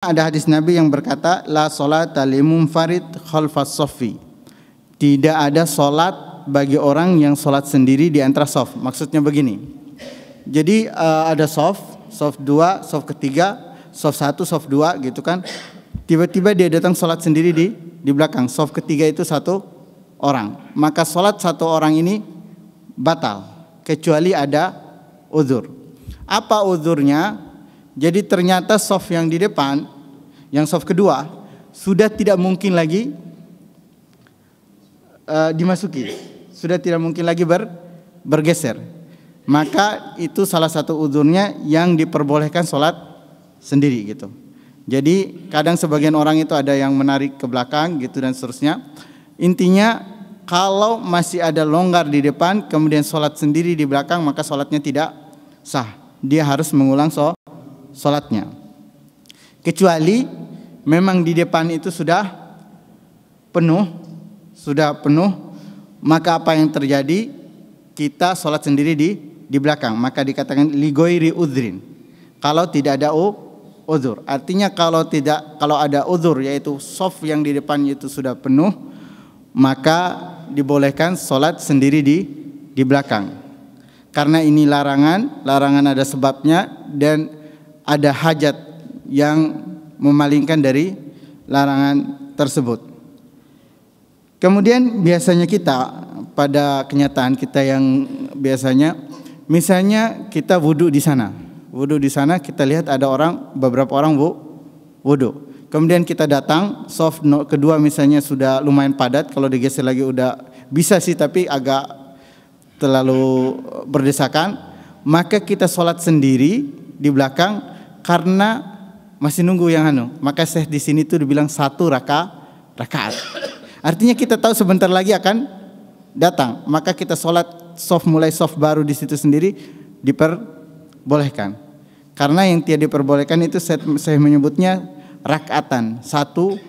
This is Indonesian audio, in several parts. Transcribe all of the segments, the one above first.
Ada hadis Nabi yang berkata, La solata limum farid khalfas sofi. Tidak ada solat bagi orang yang solat sendiri di antara sof. Maksudnya begini. Jadi eh, ada sof, sof dua, sof ketiga, sof satu, sof dua gitu kan. Tiba-tiba dia datang solat sendiri di di belakang. Sof ketiga itu satu orang. Maka solat satu orang ini batal kecuali ada uzur. Apa uzurnya? Jadi ternyata soft yang di depan, yang soft kedua, sudah tidak mungkin lagi uh, dimasuki. Sudah tidak mungkin lagi ber, bergeser. Maka itu salah satu uzurnya yang diperbolehkan sholat sendiri gitu. Jadi kadang sebagian orang itu ada yang menarik ke belakang gitu dan seterusnya. Intinya kalau masih ada longgar di depan kemudian sholat sendiri di belakang maka sholatnya tidak sah dia harus mengulang so sholatnya. Kecuali memang di depan itu sudah penuh, sudah penuh, maka apa yang terjadi? Kita sholat sendiri di di belakang, maka dikatakan ligoiri udrin. Kalau tidak ada u, uzur, artinya kalau tidak kalau ada uzur yaitu soft yang di depan itu sudah penuh, maka dibolehkan sholat sendiri di di belakang karena ini larangan, larangan ada sebabnya dan ada hajat yang memalingkan dari larangan tersebut. Kemudian biasanya kita pada kenyataan kita yang biasanya misalnya kita wudhu di sana. Wudhu di sana kita lihat ada orang beberapa orang bu wudhu. Kemudian kita datang soft note kedua misalnya sudah lumayan padat kalau digeser lagi udah bisa sih tapi agak terlalu eh, berdesakan, maka kita sholat sendiri di belakang karena masih nunggu yang anu. Maka saya di sini tuh dibilang satu raka rakaat. Artinya kita tahu sebentar lagi akan datang, maka kita sholat soft mulai soft baru di situ sendiri diperbolehkan. Karena yang tidak diperbolehkan itu saya, saya menyebutnya rakaatan satu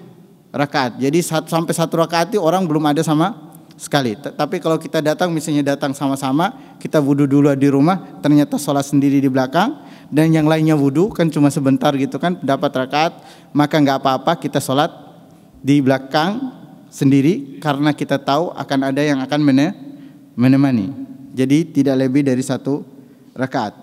rakaat. Jadi satu, sampai satu rakaat itu orang belum ada sama sekali. Tapi kalau kita datang misalnya datang sama-sama, kita wudhu dulu di rumah, ternyata sholat sendiri di belakang dan yang lainnya wudhu kan cuma sebentar gitu kan dapat rakaat, maka nggak apa-apa kita sholat di belakang sendiri karena kita tahu akan ada yang akan menemani. Jadi tidak lebih dari satu rakaat.